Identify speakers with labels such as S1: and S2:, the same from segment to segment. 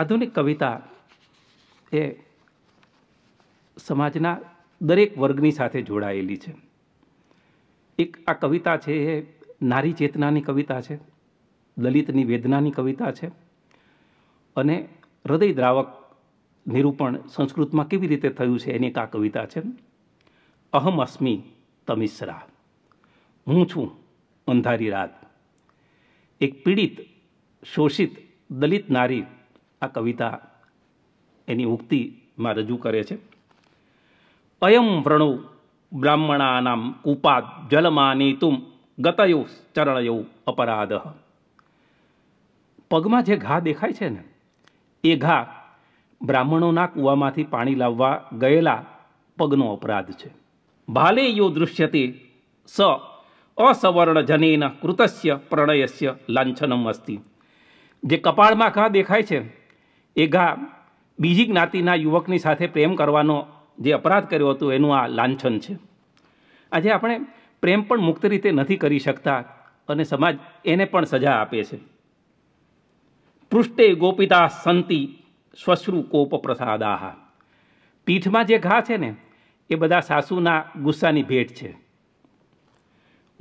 S1: આધુનિક કવિતા એ સમાજના દરેક વર્ગની સાથે જોડાયેલી છે એક આ કવિતા છે એ નારી ચેતનાની કવિતા છે દલિતની વેદનાની કવિતા છે અને હૃદયદ્રાવક નિરૂપણ સંસ્કૃતમાં કેવી રીતે થયું છે એની એક આ કવિતા છે અહમ અસ્મી તમિશ્રા હું છું અંધારી રાત એક પીડિત શોષિત દલિત નારી આ કવિતા એની ઉક્તિમાં રજૂ કરે છે અયમ વ્રણો બ્રાહ્મણાનામ કૂપાત જલમાનેતું ગતયો ચરણયો અપરાધ પગમાં જે ઘા દેખાય છે ને એ ઘા બ્રાહ્મણોના કૂવામાંથી પાણી લાવવા ગયેલા પગનો અપરાધ છે ભાલે યો દૃશ્યતે સ અસવર્ણ જનેન કૃતસ્ય પ્રણયસ્ય લાંછનમ અસ્તિ જે કપાળમાં ઘા દેખાય છે એ ઘા બીજી જ્ઞાતિના યુવકની સાથે પ્રેમ કરવાનો જે અપરાધ કર્યો હતો એનું આ લાંછન છે આજે આપણે પ્રેમ પણ મુક્ત રીતે નથી કરી શકતા અને સમાજ એને પણ સજા આપે છે પૃષ્ઠે ગોપિતા સંતિ શ્વશ્રુ કોપ પ્રસાદાહા પીઠમાં જે ઘા છે ને એ બધા સાસુના ગુસ્સાની ભેટ છે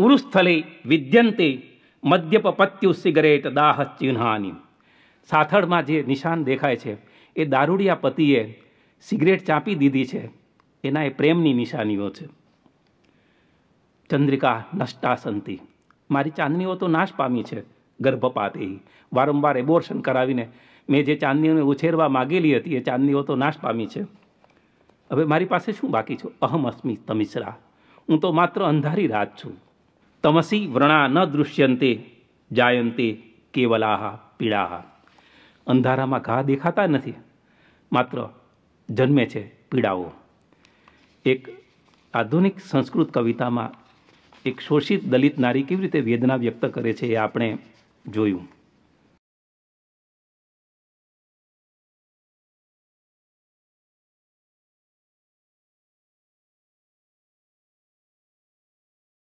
S1: ઉરુસ્થલે વિદ્યંતે મદ્યપપત્યુ સિગરેટ દાહ ચિહ્નાની સાથળમાં જે નિશાન દેખાય છે એ દારૂડિયા પતિએ સિગરેટ ચાંપી દીધી છે એના એ પ્રેમની નિશાનીઓ છે ચંદ્રિકા નષ્ટા સંતી મારી ચાંદનીઓ તો નાશ પામી છે ગર્ભપાત એ વારંવાર એબોર્શન કરાવીને મેં જે ચાંદનીઓને ઉછેરવા માગેલી હતી એ ચાંદનીઓ તો નાશ પામી છે હવે મારી પાસે શું બાકી છું અહમ અસ્મિ તમિશ્રા હું તો માત્ર અંધારી રાત છું તમસી વ્રણા ન દૃશ્યંતે જાયંતે કેવલાહા પીળાહા અંધારામાં ઘા દેખાતા નથી માત્ર જન્મે છે પીડાઓ એક આધુનિક સંસ્કૃત કવિતામાં એક શોષિત દલિત નારી કેવી રીતે વેદના વ્યક્ત કરે છે એ આપણે જોયું